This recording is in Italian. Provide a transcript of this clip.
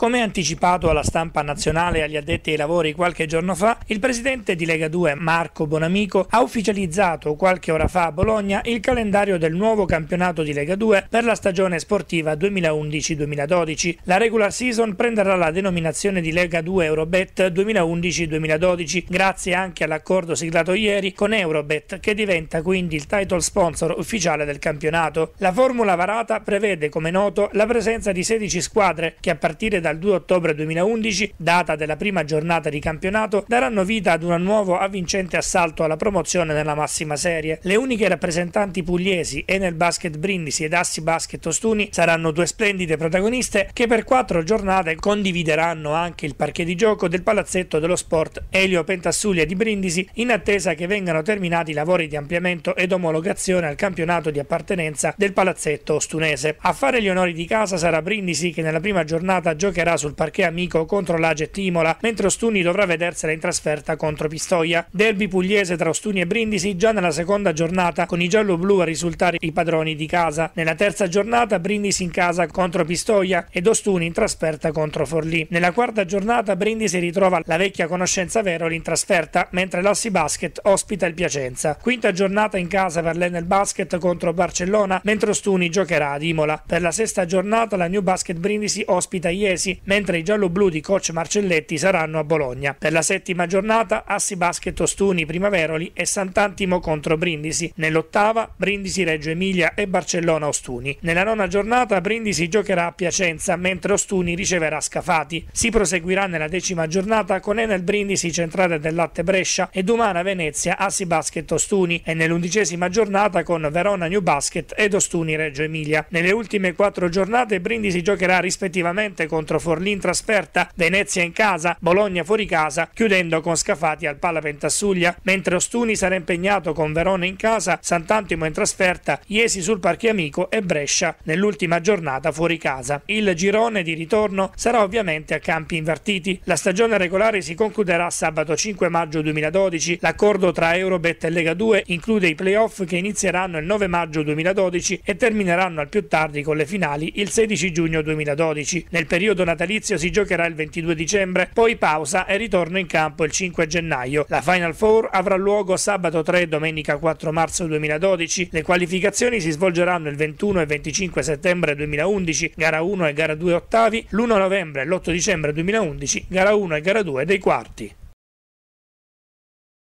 Come anticipato alla stampa nazionale e agli addetti ai lavori qualche giorno fa, il presidente di Lega 2 Marco Bonamico ha ufficializzato qualche ora fa a Bologna il calendario del nuovo campionato di Lega 2 per la stagione sportiva 2011-2012. La regular season prenderà la denominazione di Lega 2 Eurobet 2011-2012 grazie anche all'accordo siglato ieri con Eurobet che diventa quindi il title sponsor ufficiale del campionato. La formula varata prevede come noto la presenza di 16 squadre che a partire da dal 2 ottobre 2011, data della prima giornata di campionato, daranno vita ad un nuovo avvincente assalto alla promozione nella massima serie. Le uniche rappresentanti pugliesi Enel Basket Brindisi ed Assi Basket Ostuni saranno due splendide protagoniste che per quattro giornate condivideranno anche il parquet di gioco del palazzetto dello sport Elio Pentassulia di Brindisi in attesa che vengano terminati i lavori di ampliamento ed omologazione al campionato di appartenenza del palazzetto ostunese. A fare gli onori di casa sarà Brindisi che nella prima giornata giocherà giocherà sul parquet amico contro l'Aget Imola, mentre Ostuni dovrà vedersela in trasferta contro Pistoia. Derby pugliese tra Ostuni e Brindisi già nella seconda giornata, con i giallo-blu a risultare i padroni di casa. Nella terza giornata Brindisi in casa contro Pistoia ed Ostuni in trasferta contro Forlì. Nella quarta giornata Brindisi ritrova la vecchia conoscenza Veroli in trasferta, mentre l'Assi Basket ospita il Piacenza. Quinta giornata in casa per l'Enel Basket contro Barcellona, mentre Ostuni giocherà ad Imola. Per la sesta giornata la New Basket Brindisi ospita Iesi Assisi, mentre i giallo di coach Marcelletti saranno a Bologna. Per la settima giornata Assi Basket Ostuni Primaveroli e Sant'Antimo contro Brindisi. Nell'ottava Brindisi Reggio Emilia e Barcellona Ostuni. Nella nona giornata Brindisi giocherà a Piacenza mentre Ostuni riceverà Scafati. Si proseguirà nella decima giornata con Enel Brindisi Centrale del Latte Brescia e Dumana Venezia Assi Basket Ostuni e nell'undicesima giornata con Verona New Basket ed Ostuni Reggio Emilia. Nelle ultime quattro giornate Brindisi giocherà rispettivamente contro Forlì in trasferta, Venezia in casa, Bologna fuori casa, chiudendo con Scafati al Pala Pentassuglia, mentre Ostuni sarà impegnato con Verona in casa, Sant'Antimo in trasferta, Iesi sul Parchi Amico e Brescia nell'ultima giornata fuori casa. Il girone di ritorno sarà ovviamente a campi invertiti. La stagione regolare si concluderà sabato 5 maggio 2012. L'accordo tra Eurobet e Lega 2 include i playoff che inizieranno il 9 maggio 2012 e termineranno al più tardi con le finali il 16 giugno 2012. Nel periodo natalizio si giocherà il 22 dicembre, poi pausa e ritorno in campo il 5 gennaio. La Final Four avrà luogo sabato 3 e domenica 4 marzo 2012. Le qualificazioni si svolgeranno il 21 e 25 settembre 2011, gara 1 e gara 2 ottavi, l'1 novembre e l'8 dicembre 2011, gara 1 e gara 2 dei quarti.